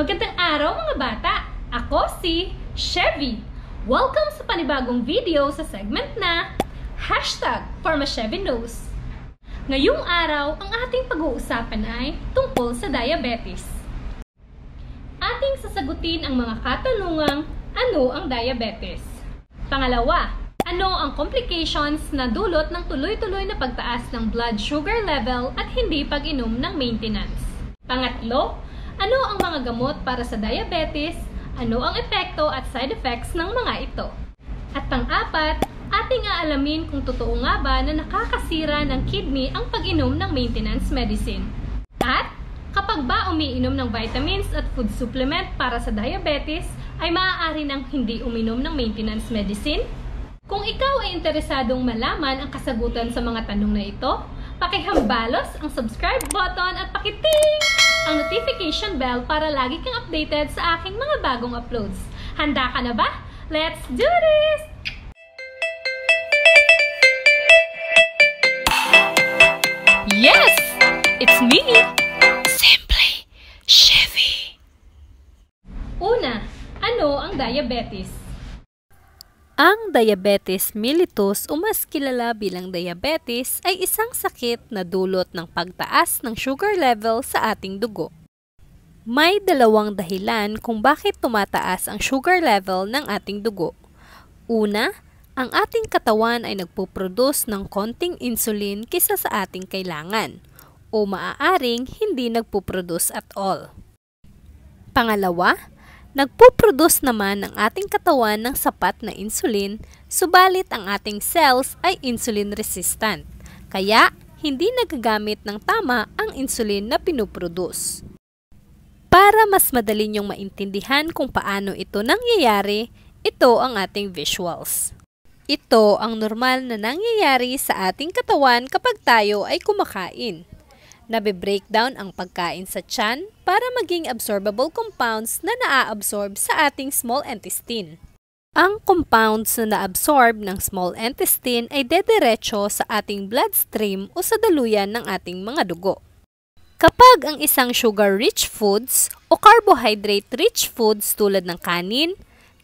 Magandang araw mga bata! Ako si Chevy. Welcome sa panibagong video sa segment na Hashtag for Knows. Ngayong araw, ang ating pag-uusapan ay tungkol sa diabetes. Ating sasagutin ang mga katanungang ano ang diabetes? Pangalawa, ano ang complications na dulot ng tuloy-tuloy na pagtaas ng blood sugar level at hindi pag-inom ng maintenance? Pangatlo, ano ang mga gamot para sa diabetes? Ano ang epekto at side effects ng mga ito? At pang-apat, ating aalamin kung totoo nga ba na nakakasira ng kidney ang pag-inom ng maintenance medicine. At kapag ba umiinom ng vitamins at food supplement para sa diabetes, ay maaari nang hindi uminom ng maintenance medicine? Kung ikaw ay interesadong malaman ang kasagutan sa mga tanong na ito, pakihambalos ang subscribe button at pakiting! ang notification bell para lagi kang updated sa aking mga bagong uploads. Handa ka na ba? Let's do this! Yes! It's me! Simply Chevy! Una, ano ang diabetes? Ang diabetes mellitus o mas kilala bilang diabetes ay isang sakit na dulot ng pagtaas ng sugar level sa ating dugo. May dalawang dahilan kung bakit tumataas ang sugar level ng ating dugo. Una, ang ating katawan ay nagpuproduce ng konting insulin kisa sa ating kailangan o maaaring hindi nagpuproduce at all. Pangalawa, Nagpuproduce naman ng ating katawan ng sapat na insulin, subalit ang ating cells ay insulin resistant. Kaya, hindi nagagamit ng tama ang insulin na pinuproduce. Para mas madali niyong maintindihan kung paano ito nangyayari, ito ang ating visuals. Ito ang normal na nangyayari sa ating katawan kapag tayo ay kumakain. Nabe-breakdown ang pagkain sa tiyan para maging absorbable compounds na naaabsorb sa ating small intestine. Ang compounds na naabsorb ng small intestine ay dederecho sa ating bloodstream o sa daluyan ng ating mga dugo. Kapag ang isang sugar-rich foods o carbohydrate-rich foods tulad ng kanin,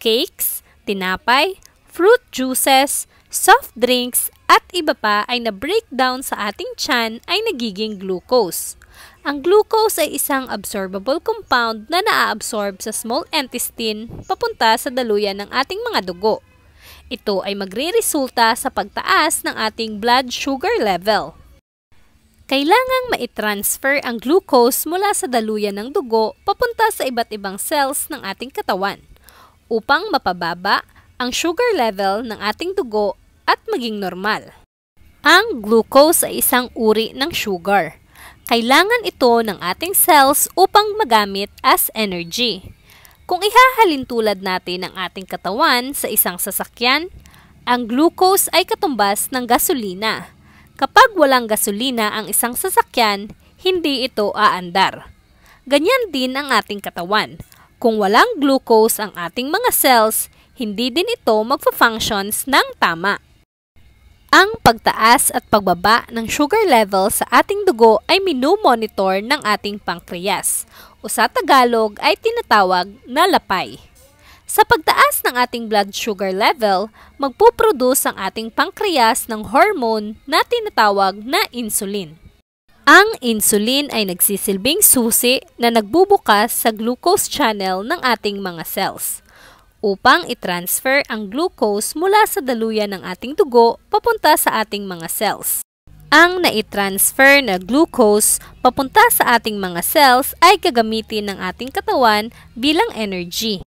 cakes, tinapay, fruit juices, soft drinks at iba pa ay na-breakdown sa ating tiyan ay nagiging glucose. Ang glucose ay isang absorbable compound na naaabsorb sa small intestine papunta sa daluyan ng ating mga dugo. Ito ay magre-resulta sa pagtaas ng ating blood sugar level. Kailangang maitransfer ang glucose mula sa daluyan ng dugo papunta sa iba't ibang cells ng ating katawan upang mapababa ang sugar level ng ating dugo at maging normal. Ang glucose ay isang uri ng sugar. Kailangan ito ng ating cells upang magamit as energy. Kung ihahalin tulad natin ang ating katawan sa isang sasakyan, ang glucose ay katumbas ng gasolina. Kapag walang gasolina ang isang sasakyan, hindi ito aandar. Ganyan din ang ating katawan. Kung walang glucose ang ating mga cells, hindi din ito magfa-functions ng tama. Ang pagtaas at pagbaba ng sugar level sa ating dugo ay minomonitor ng ating pankreas o sa Tagalog ay tinatawag na lapay. Sa pagtaas ng ating blood sugar level, magpuproduce ang ating pankreas ng hormone na tinatawag na insulin. Ang insulin ay nagsisilbing susi na nagbubukas sa glucose channel ng ating mga cells upang i-transfer ang glucose mula sa daluyan ng ating dugo papunta sa ating mga cells. Ang na-i-transfer na glucose papunta sa ating mga cells ay gagamitin ng ating katawan bilang energy.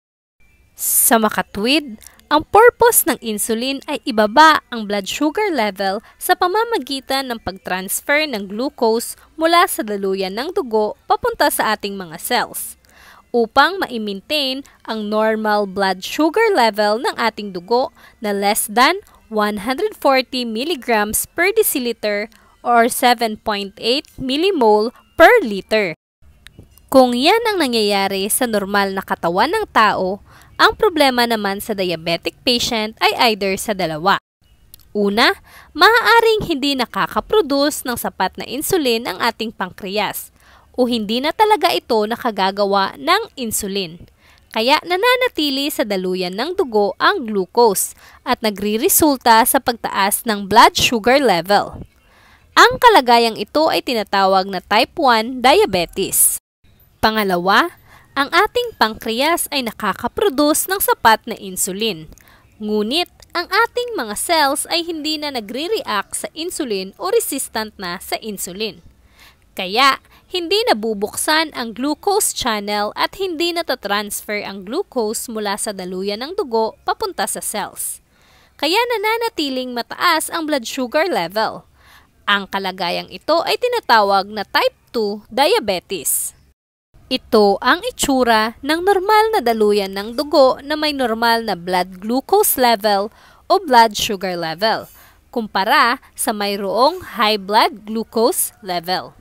Sa makatwid, ang purpose ng insulin ay ibaba ang blood sugar level sa pamamagitan ng pag-transfer ng glucose mula sa daluyan ng dugo papunta sa ating mga cells upang ma-maintain ang normal blood sugar level ng ating dugo na less than 140 mg per deciliter or 7.8 millimole per liter. Kung yan ang nangyayari sa normal na katawan ng tao, ang problema naman sa diabetic patient ay either sa dalawa. Una, maaaring hindi nakakaproduce ng sapat na insulin ang ating pankreas o hindi na talaga ito nakagagawa ng insulin. Kaya nananatili sa daluyan ng dugo ang glucose at nagriresulta sa pagtaas ng blood sugar level. Ang kalagayang ito ay tinatawag na type 1 diabetes. Pangalawa, ang ating pankreas ay nakakaproduce ng sapat na insulin. Ngunit, ang ating mga cells ay hindi na nagre-react sa insulin o resistant na sa insulin. Kaya, hindi nabubuksan ang glucose channel at hindi natatransfer ang glucose mula sa daluyan ng dugo papunta sa cells. Kaya nananatiling mataas ang blood sugar level. Ang kalagayang ito ay tinatawag na type 2 diabetes. Ito ang itsura ng normal na daluyan ng dugo na may normal na blood glucose level o blood sugar level kumpara sa mayroong high blood glucose level.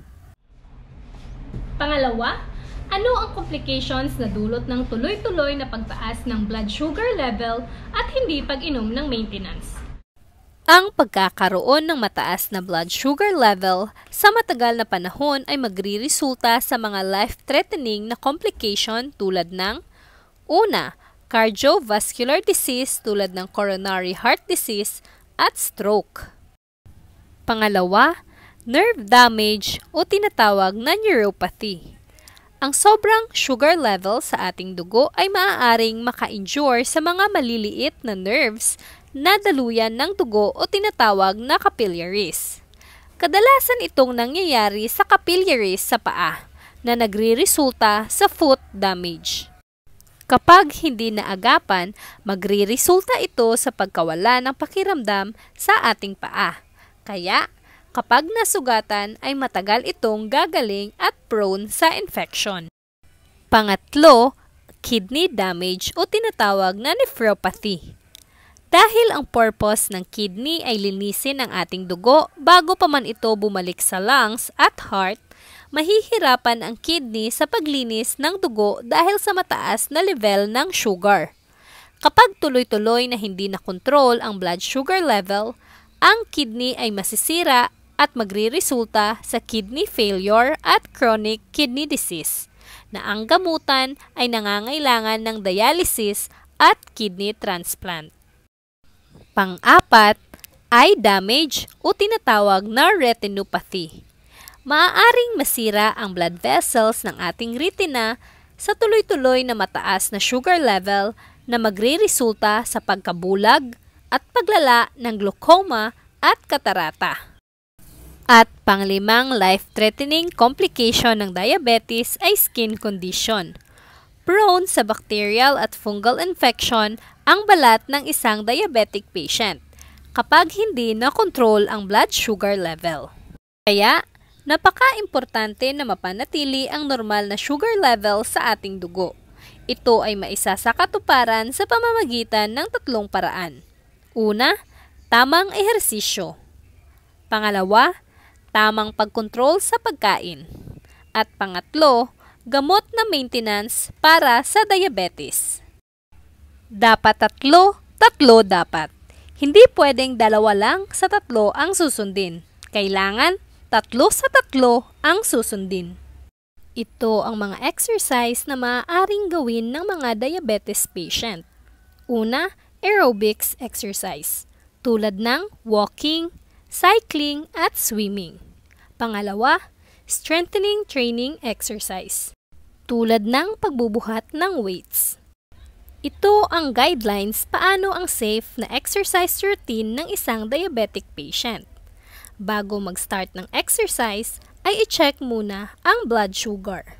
Pangalawa, ano ang complications na dulot ng tuloy-tuloy na pagtaas ng blood sugar level at hindi pag-inom ng maintenance? Ang pagkakaroon ng mataas na blood sugar level sa matagal na panahon ay magriresulta sa mga life-threatening na complication tulad ng Una, cardiovascular disease tulad ng coronary heart disease at stroke. Pangalawa, nerve damage o tinatawag na neuropathy. Ang sobrang sugar level sa ating dugo ay maaaring maka-injure sa mga maliliit na nerves na daluyan ng dugo o tinatawag na capillaries. Kadalasan itong nangyayari sa capillaries sa paa na nagriresulta sa foot damage. Kapag hindi naagapan, magriresulta ito sa pagkawala ng pakiramdam sa ating paa. Kaya, Kapag nasugatan ay matagal itong gagaling at prone sa infection. Pangatlo, kidney damage o tinatawag na nephropathy. Dahil ang purpose ng kidney ay linisin ang ating dugo bago pa man ito bumalik sa lungs at heart, mahihirapan ang kidney sa paglinis ng dugo dahil sa mataas na level ng sugar. Kapag tuloy-tuloy na hindi na control ang blood sugar level, ang kidney ay masisira at magriresulta sa kidney failure at chronic kidney disease na ang gamutan ay nangangailangan ng dialysis at kidney transplant. Pang-apat ay damage o tinatawag na retinopathy. Maaaring masira ang blood vessels ng ating retina sa tuloy-tuloy na mataas na sugar level na magriresulta sa pagkabulag at paglala ng glaucoma at katarata. At panglimang life-threatening complication ng diabetes ay skin condition. Prone sa bacterial at fungal infection ang balat ng isang diabetic patient kapag hindi na-control ang blood sugar level. Kaya, napaka-importante na mapanatili ang normal na sugar level sa ating dugo. Ito ay maisa sa katuparan sa pamamagitan ng tatlong paraan. Una, tamang ehersisyo. Pangalawa, tamang pagkontrol sa pagkain. At pangatlo, gamot na maintenance para sa diabetes. Dapat tatlo, tatlo dapat. Hindi pwedeng dalawa lang sa tatlo ang susundin. Kailangan tatlo sa tatlo ang susundin. Ito ang mga exercise na maaaring gawin ng mga diabetes patient. Una, aerobics exercise tulad ng walking, cycling at swimming. Pangalawa, strengthening training exercise, tulad ng pagbubuhat ng weights. Ito ang guidelines paano ang safe na exercise routine ng isang diabetic patient. Bago mag-start ng exercise, ay i-check muna ang blood sugar.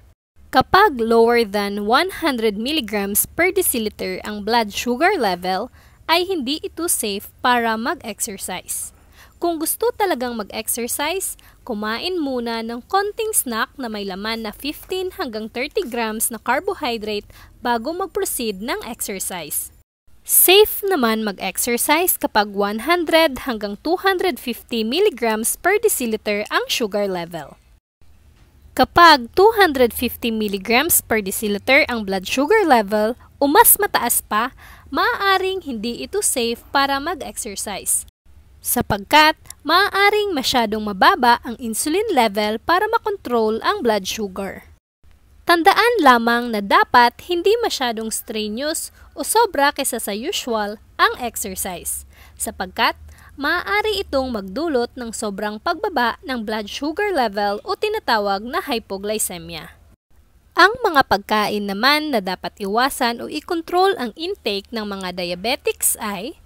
Kapag lower than 100 mg per deciliter ang blood sugar level, ay hindi ito safe para mag-exercise. Kung gusto talagang mag-exercise, kumain muna ng konting snack na may laman na 15 hanggang 30 grams na carbohydrate bago mag-proceed ng exercise. Safe naman mag-exercise kapag 100 hanggang 250 mg per deciliter ang sugar level. Kapag 250 mg per deciliter ang blood sugar level o mas mataas pa, maaaring hindi ito safe para mag-exercise sapagkat maaaring masyadong mababa ang insulin level para makontrol ang blood sugar. Tandaan lamang na dapat hindi masyadong strenuous o sobra kaysa sa usual ang exercise, sapagkat maaari itong magdulot ng sobrang pagbaba ng blood sugar level o tinatawag na hypoglycemia. Ang mga pagkain naman na dapat iwasan o i-control ang intake ng mga diabetics ay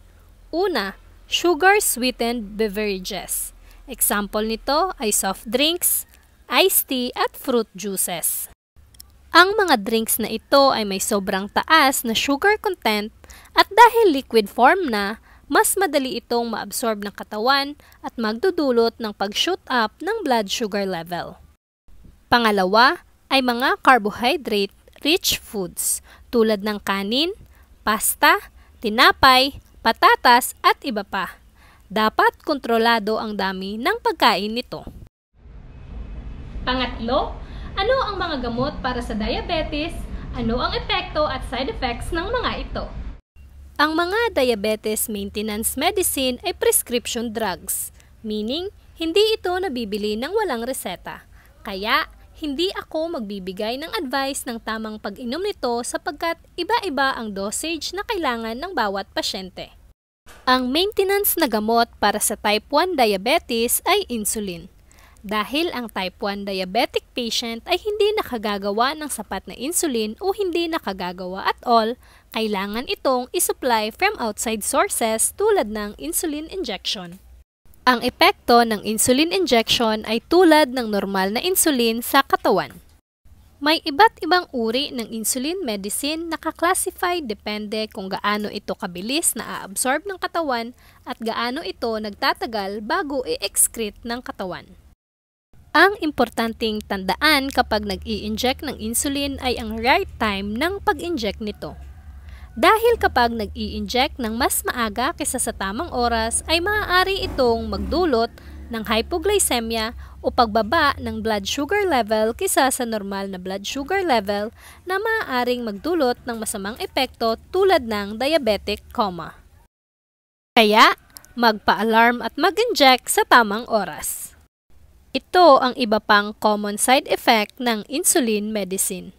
Una, sugar-sweetened beverages. Example nito ay soft drinks, iced tea at fruit juices. Ang mga drinks na ito ay may sobrang taas na sugar content at dahil liquid form na, mas madali itong maabsorb ng katawan at magdudulot ng pag-shoot up ng blood sugar level. Pangalawa ay mga carbohydrate-rich foods tulad ng kanin, pasta, tinapay, patatas at iba pa. Dapat kontrolado ang dami ng pagkain nito. Pangatlo, ano ang mga gamot para sa diabetes? Ano ang epekto at side effects ng mga ito? Ang mga diabetes maintenance medicine ay prescription drugs, meaning hindi ito nabibili ng walang reseta. Kaya, hindi ako magbibigay ng advice ng tamang pag-inom nito sapagkat iba-iba ang dosage na kailangan ng bawat pasyente. Ang maintenance na gamot para sa type 1 diabetes ay insulin. Dahil ang type 1 diabetic patient ay hindi nakagagawa ng sapat na insulin o hindi nakagagawa at all, kailangan itong isupply from outside sources tulad ng insulin injection. Ang epekto ng insulin injection ay tulad ng normal na insulin sa katawan. May iba't ibang uri ng insulin medicine na kaklasify depende kung gaano ito kabilis na aabsorb ng katawan at gaano ito nagtatagal bago i-excrete ng katawan. Ang importanteng tandaan kapag nag-i-inject ng insulin ay ang right time ng pag-inject nito. Dahil kapag nag-i-inject ng mas maaga kaysa sa tamang oras ay maaari itong magdulot ng hypoglycemia o pagbaba ng blood sugar level kaysa sa normal na blood sugar level na maaaring magdulot ng masamang epekto tulad ng diabetic coma. Kaya, magpa-alarm at mag-inject sa tamang oras. Ito ang iba pang common side effect ng insulin medicine.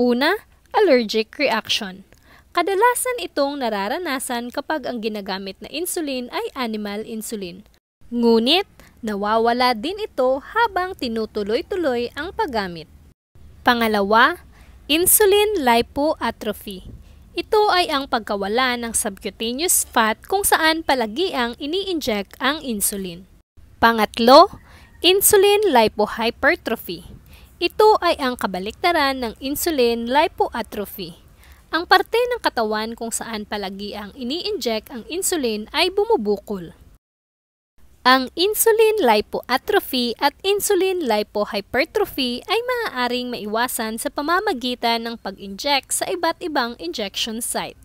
Una, allergic reaction. Kadalasan itong nararanasan kapag ang ginagamit na insulin ay animal insulin. Ngunit, nawawala din ito habang tinutuloy-tuloy ang paggamit. Pangalawa, insulin lipoatrophy. Ito ay ang pagkawala ng subcutaneous fat kung saan palagi ang ini-inject ang insulin. Pangatlo, insulin lipohypertrophy. Ito ay ang kabaliktaran ng insulin lipoatrophy. Ang parte ng katawan kung saan palagi ang ini-inject ang insulin ay bumubukol. Ang insulin lipoatrophy at insulin lipohypertrophy ay maaaring maiwasan sa pamamagitan ng pag-inject sa iba't ibang injection site.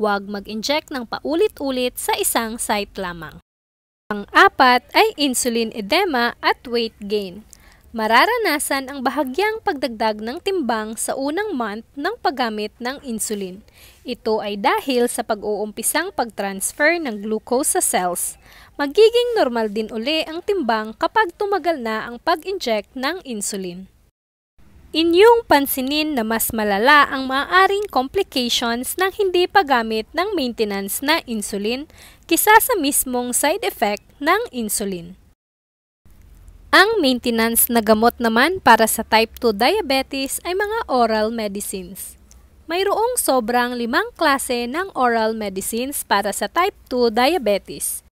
Huwag mag-inject ng paulit-ulit sa isang site lamang. Ang apat ay insulin edema at weight gain mararanasan ang bahagyang pagdagdag ng timbang sa unang month ng paggamit ng insulin. Ito ay dahil sa pag-uumpisang pag-transfer ng glucose sa cells. Magiging normal din uli ang timbang kapag tumagal na ang pag-inject ng insulin. Inyong pansinin na mas malala ang maaaring complications ng hindi paggamit ng maintenance na insulin kisa sa mismong side effect ng insulin. Ang maintenance na gamot naman para sa type 2 diabetes ay mga oral medicines. Mayroong sobrang limang klase ng oral medicines para sa type 2 diabetes.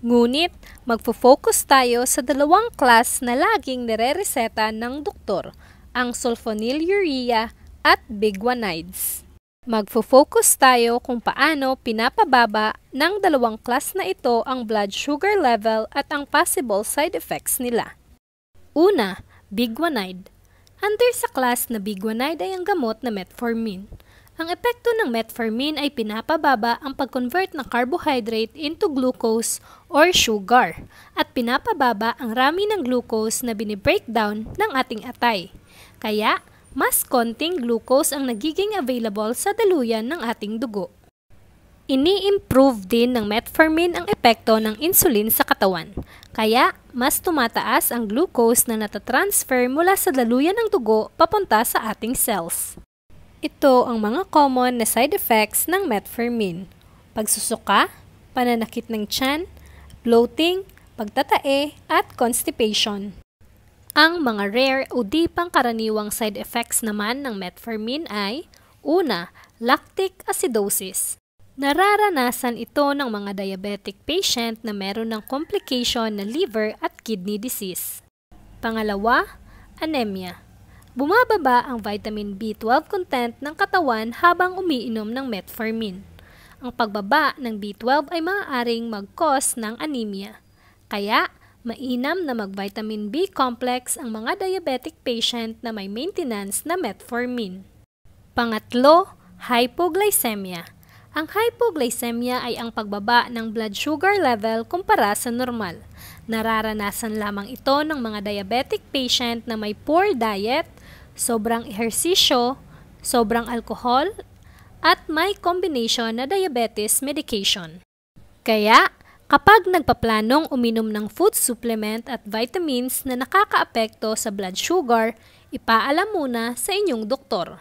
Ngunit, magfo-focus tayo sa dalawang class na laging nire ng doktor, ang sulfonylurea at biguanides. Magfo-focus tayo kung paano pinapababa ng dalawang class na ito ang blood sugar level at ang possible side effects nila. Una, biguanide. Under sa class na biguanide ay ang gamot na metformin. Ang epekto ng metformin ay pinapababa ang pag-convert ng carbohydrate into glucose or sugar at pinapababa ang rami ng glucose na binibreakdown ng ating atay. Kaya, mas konting glucose ang nagiging available sa daluyan ng ating dugo. Ini-improve din ng metformin ang epekto ng insulin sa katawan, kaya mas tumataas ang glucose na natatransfer mula sa daluyan ng dugo papunta sa ating cells. Ito ang mga common na side effects ng metformin. Pagsusuka, pananakit ng tiyan, bloating, pagtatae, at constipation. Ang mga rare o di pangkaraniwang side effects naman ng metformin ay Una, lactic acidosis. Nararanasan ito ng mga diabetic patient na meron ng complication na liver at kidney disease. Pangalawa, anemia. Bumababa ang vitamin B12 content ng katawan habang umiinom ng metformin. Ang pagbaba ng B12 ay maaaring mag-cause ng anemia. Kaya, mainam na mag-vitamin B complex ang mga diabetic patient na may maintenance na metformin. Pangatlo, hypoglycemia. Ang hypoglycemia ay ang pagbaba ng blood sugar level kumpara sa normal. Nararanasan lamang ito ng mga diabetic patient na may poor diet, sobrang ehersisyo, sobrang alkohol, at may combination na diabetes medication. Kaya, Kapag nagpaplanong uminom ng food supplement at vitamins na nakakaapekto sa blood sugar, ipaalam muna sa inyong doktor.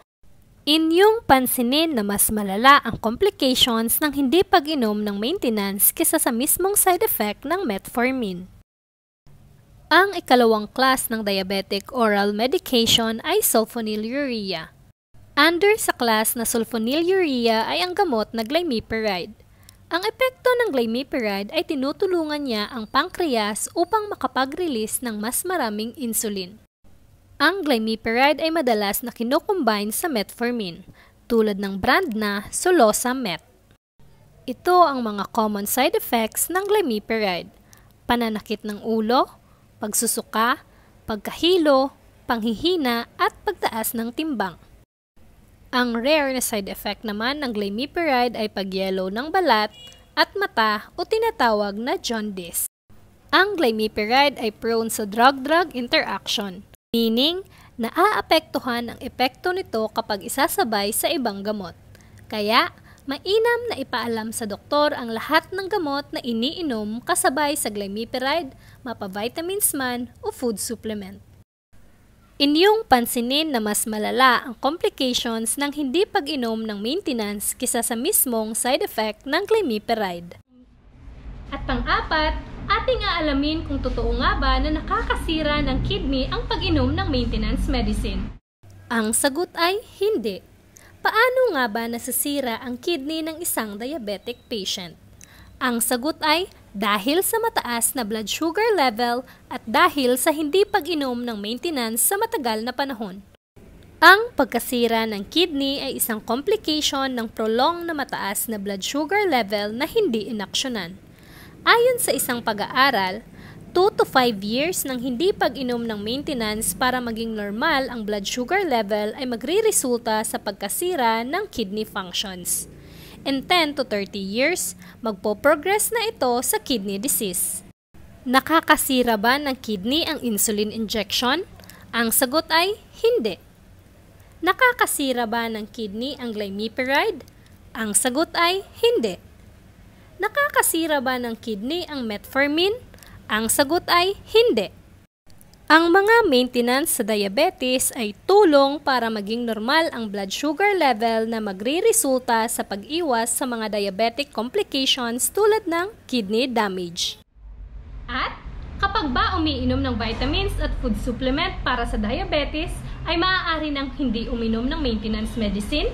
Inyong pansinin na mas malala ang complications ng hindi pag-inom ng maintenance kesa sa mismong side effect ng metformin. Ang ikalawang class ng diabetic oral medication ay sulfonylurea. Under sa class na sulfonylurea ay ang gamot na glimepiride. Ang epekto ng glimepiride ay tinutulungan niya ang pancreas upang makapag-release ng mas maraming insulin. Ang glimepiride ay madalas na kinocombine sa metformin, tulad ng brand na Solosa-Met. Ito ang mga common side effects ng glimepiride. Pananakit ng ulo, pagsusuka, pagkahilo, panghihina at pagtaas ng timbang. Ang rare na side effect naman ng glimepiride ay pagyellow ng balat at mata o tinatawag na jaundice. Ang glimepiride ay prone sa drug-drug interaction, meaning naaapektuhan ang epekto nito kapag isasabay sa ibang gamot. Kaya, mainam na ipaalam sa doktor ang lahat ng gamot na iniinom kasabay sa glimepiride, mapavitamins man o food supplement. Inyong pansinin na mas malala ang complications ng hindi pag-inom ng maintenance kisa sa mismong side effect ng climipiride. At pang-apat, ating aalamin kung totoo nga ba na nakakasira ng kidney ang pag-inom ng maintenance medicine. Ang sagot ay hindi. Paano nga ba nasisira ang kidney ng isang diabetic patient? Ang sagot ay dahil sa mataas na blood sugar level at dahil sa hindi pag-inom ng maintenance sa matagal na panahon. Ang pagkasira ng kidney ay isang complication ng prolonged na mataas na blood sugar level na hindi inaksyonan. Ayon sa isang pag-aaral, 2 to 5 years ng hindi pag-inom ng maintenance para maging normal ang blood sugar level ay magriresulta sa pagkasira ng kidney functions in 10 to 30 years, magpo-progress na ito sa kidney disease. Nakakasira ba ng kidney ang insulin injection? Ang sagot ay hindi. Nakakasira ba ng kidney ang glimepiride? Ang sagot ay hindi. Nakakasira ba ng kidney ang metformin? Ang sagot ay hindi. Ang mga maintenance sa diabetes ay tulong para maging normal ang blood sugar level na magriresulta sa pag-iwas sa mga diabetic complications tulad ng kidney damage. At kapag ba umiinom ng vitamins at food supplement para sa diabetes, ay maaari nang hindi uminom ng maintenance medicine?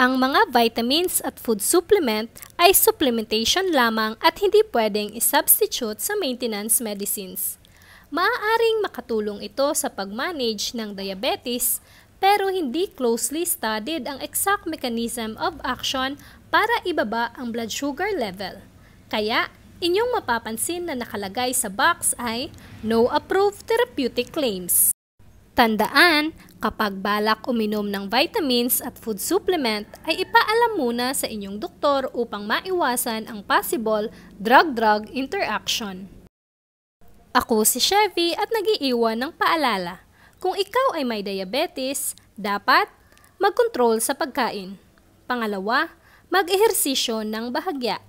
Ang mga vitamins at food supplement ay supplementation lamang at hindi pwedeng isubstitute sa maintenance medicines. Maaaring makatulong ito sa pag-manage ng diabetes pero hindi closely studied ang exact mechanism of action para ibaba ang blood sugar level. Kaya, inyong mapapansin na nakalagay sa box ay No Approved Therapeutic Claims. Tandaan, kapag balak uminom ng vitamins at food supplement, ay ipaalam muna sa inyong doktor upang maiwasan ang possible drug-drug interaction. Ako si Chevy at nagiiwan ng paalala. Kung ikaw ay may diabetes, dapat mag-control sa pagkain. Pangalawa, mag-ehersisyo ng bahagya.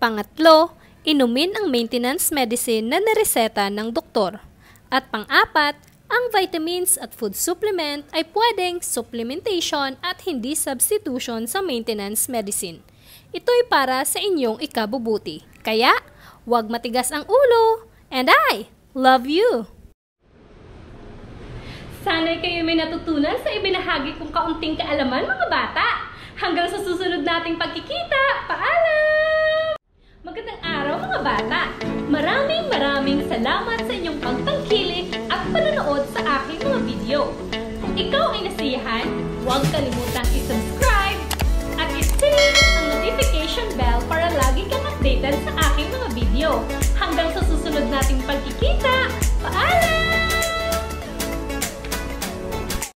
Pangatlo, inumin ang maintenance medicine na nireseta ng doktor. At pang-apat, ang vitamins at food supplement ay pwedeng supplementation at hindi substitution sa maintenance medicine. Ito'y para sa inyong ikabubuti. Kaya, huwag matigas ang ulo, And I love you. Sana'y kayo may natutunan sa ibinahagi kong kaunting kaalaman mga bata. Hanggang sa susunod nating pagkikita, paalam! Magandang araw mga bata! Maraming maraming salamat sa inyong pagtangkilik at panonood sa aking mga video. Kung ikaw ay nasiyahan, huwag kalimutang isubscribe notification bell para lagi kang updated sa aking mga video. Hanggang sa susunod nating pagkikita, paalam!